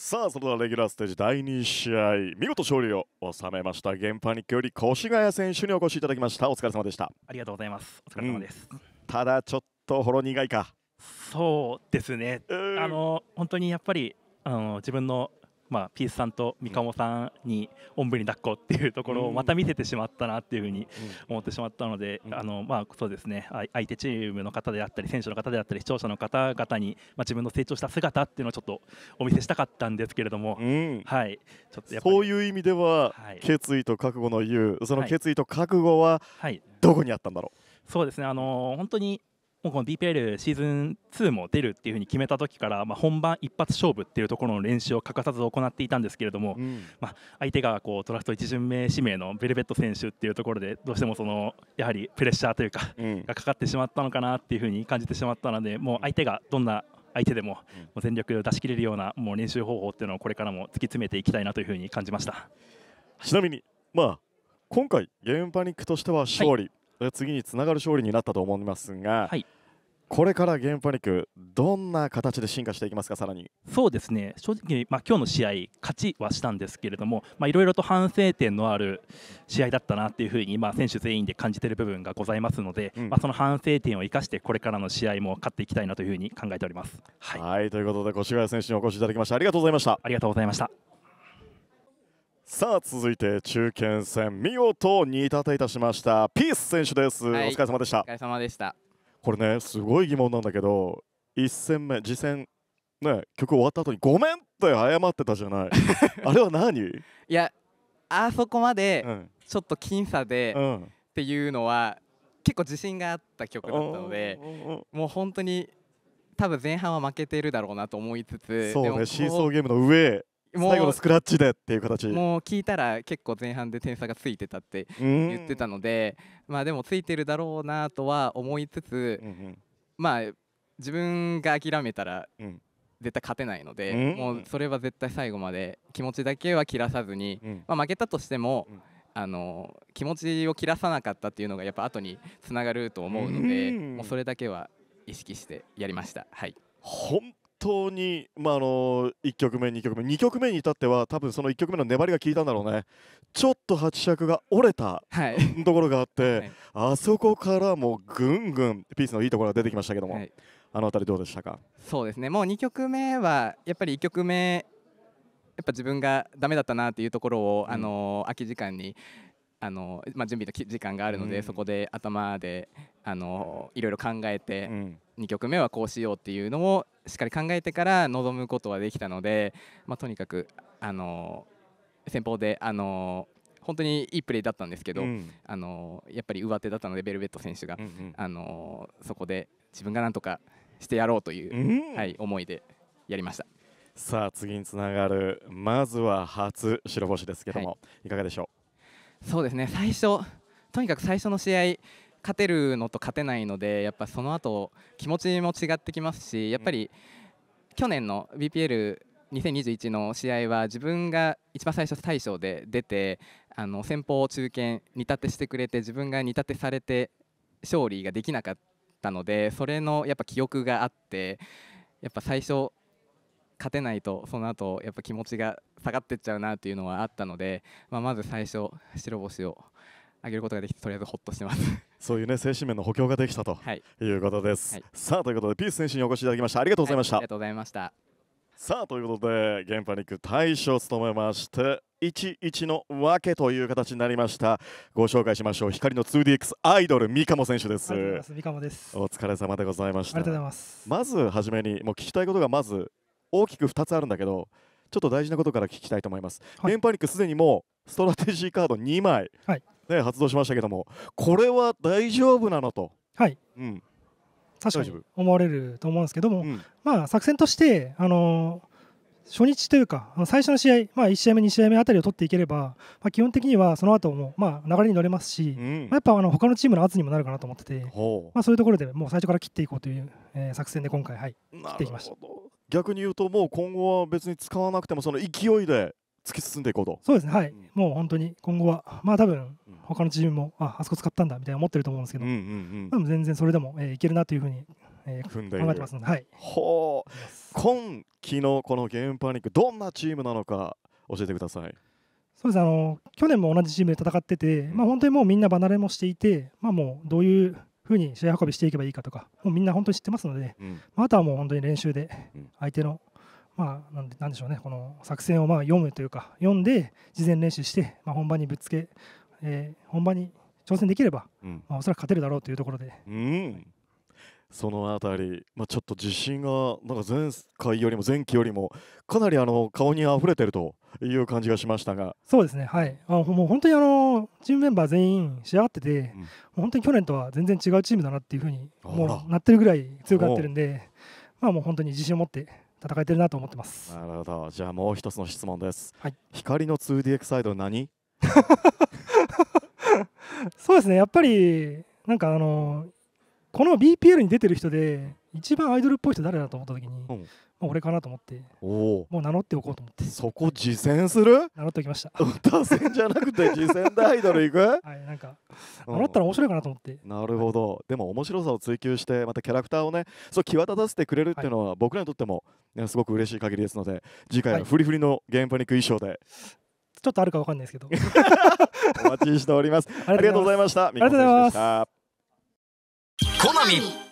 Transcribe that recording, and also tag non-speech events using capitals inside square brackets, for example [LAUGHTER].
さあそれではレギュラーステージ第2試合見事勝利を収めましたゲンパニックより越谷選手にお越しいただきましたお疲れ様でしたありがとうございますお疲れ様です、うん、ただちょっとほろ苦いかそうですね、えー、あの本当にやっぱりあの自分のまあ、ピースさんと三鴨さんにおんぶに抱っこっていうところをまた見せてしまったなっていうふうに思ってしまったので、あのまあ、そうですね相手チームの方であったり選手の方であったり視聴者の方々に、まあ、自分の成長した姿っていうのをちょっとお見せしたかったんですけれども、はい、ちょっとそういう意味では、決意と覚悟の言うその決意と覚悟はどこにあったんだろう、はいはい、そうですねあの本当にもうこの DPL シーズン2も出るっていうふうに決めた時から、まあ、本番一発勝負っていうところの練習を欠かさず行っていたんですけれども、うん、まあ、相手がこうドラフト1巡目指名のベルベット選手っていうところでどうしてもそのやはりプレッシャーというか、がかかってしまったのかなっていうふうに感じてしまったのでもう相手がどんな相手でも全力を出し切れるようなもう練習方法っていうのをこれからも突き詰めていきたいなというふうに感じましたちなみに、まあ、今回ゲームパニックとしては勝利、はい次につながる勝利になったと思いますが、はい、これからゲームパニック、どんな形で進化していきますか、さらにそうですね、正直、まあ今日の試合、勝ちはしたんですけれども、いろいろと反省点のある試合だったなというふうに、まあ、選手全員で感じている部分がございますので、うん、まあ、その反省点を生かして、これからの試合も勝っていきたいなというふうに考えております。はい、はいということで、越谷選手にお越しいただきましたありがとうございました。ありがとうございましたさあ続いて中堅戦見事に立ていたしましたピース選手です、はい、お疲れ様でしたお疲れ様でしたこれねすごい疑問なんだけど1戦目次戦ね曲終わった後にごめんって謝ってたじゃない [LAUGHS] あれは何いやあそこまでちょっと僅差で、っていうのは結構自信があった曲だったのでもう本当に多分前半は負けてるだろうなと思いつつそうねシーソーゲームの上最後のスクラッチでっていう形もう聞いたら結構前半で点差がついてたって言ってたので、まあ、でもついてるだろうなとは思いつつ、うんうん、まあ、自分が諦めたら絶対勝てないので、うんもうそれは絶対最後まで気持ちだけは切らさずに、うん、まあ、負けたとしても、うん、あの気持ちを切らさなかったっていうのがやっぱ後につながると思うので、うんもうそれだけは意識してやりました。はい当に、まあ、あの1曲目2曲目2曲目に至っては多分その1曲目の粘りが効いたんだろうねちょっと八尺が折れた、はい、ところがあって、はい、あそこからもぐんぐんピースのいいところが出てきましたけども、はい、あの辺りどうでしたかそうですねもう2曲目はやっぱり1曲目やっぱ自分がダメだったなっていうところを、うん、あの空き時間にあのまあ、準備の時間があるので、うん、そこで頭であのいろいろ考えて、うん、2曲目はこうしようっていうのをしっかり考えてから臨むことはできたので、まあ、とにかくあの先方であの本当にいいプレーだったんですけど、うん、あのやっぱり上手だったのでベルベット選手が、うんうん、あのそこで自分がなんとかしてやろうという、はい、思いでやりましたさあ次につながるまずは初白星ですけども、はい、いかがでしょうそうですね最初とにかく最初の試合勝てるのと勝てないのでやっぱその後気持ちも違ってきますしやっぱり去年の BPL2021 の試合は自分が一番最初大将で出てあの先方を中堅煮立てしてくれて自分が似立てされて勝利ができなかったのでそれのやっぱ記憶があってやっぱ最初勝てないとその後やっぱ気持ちが下がってっちゃうなっていうのはあったので、まあ、まず最初白星を上げることができてとりあえずほっとしてます [LAUGHS] そういうね精神面の補強ができたと、はい、いうことです、はい、さあということでピース選手にお越しいただきましたありがとうございました、はい、ありがとうございましたさあということで現パニック大使を務めまして11のわけという形になりましたご紹介しましょう光の 2DX アイドル三鴨選手です三鴨ですお疲れ様でございましたありがとうございますまずはじめにもう聞きたいことがまず大きく2つあるんだけどちょっと大事なことから聞きたいと思います。はい、レンパニックすでにもうストラテジーカード2枚、はい、ね、発動しましたけどもこれは大丈夫なのと、はいうん、確かに思われると思うんですけども、うん、まあ、作戦として、あのー、初日というか最初の試合、まあ、1試合目2試合目あたりを取っていければ、まあ、基本的にはその後もまあ流れに乗れますし、うん、やっぱあの他のチームの圧にもなるかなと思ってて、う、まあ、そういうところでもう最初から切っていこうという、えー、作戦で今回、はい、切っていきました。逆に言うともう今後は別に使わなくてもその勢いで突き進んでいこうとそうですねはい、うん、もう本当に今後はまあ多分他のチームも、ああそこ使ったんだみたいな思ってると思うんですけど、うんうんうん、全然それでも、えー、いけるなというふうに、えー、踏んで考えてますので、はい、ほう今期のこのゲームパニックどんなチームなのか教えてくださいそうですあの去年も同じチームで戦ってて、まあ、本当にもうみんな離れもしていて、まあ、もうどういうふうに試合運びしていけばいいかとかもうみんな本当に知ってますので、まあ、あとはもう本当に練習で相手の、まあ、なんでしょうねこの作戦をまあ読むというか読んで事前練習して、まあ、本番にぶつけ、えー、本番に挑戦できれば、まあ、おそらく勝てるだろうというところで。うんそのあたり、まあ、ちょっと自信がなんか前回よりも前期よりもかなりあの顔にあふれてるという感じがしましたがそうですね、はい、あもう本当にあのチームメンバー全員仕上がってて、うん、本当に去年とは全然違うチームだなっていうふうにもうなってるぐらい強くなってるんで、まあ、もう本当に自信を持って戦えてるなと思ってますなるほどじゃあもう一つの質問です、はい、光の 2DX サイド何 [LAUGHS] そうですねやっぱりなんかあのこの BPL に出てる人で一番アイドルっぽい人誰だと思った時に、うん、もう俺かなと思ってお、もう名乗っておこうと思ってそこ自薦する名乗っておきました打線じゃなくて自薦でアイドル行く [LAUGHS] はいなんか名乗ったら面白いかなと思って、うん、なるほど、はい、でも面白さを追求してまたキャラクターをねそう際立たせてくれるっていうのは、僕らにとっても、ね、すごく嬉しい限りですので次回はフリフリのゲームパニック衣装で、はいちょっとあるかわかんないですけど [LAUGHS] お待ちしております。ありがとうございました。ありがとうございます。コナミ。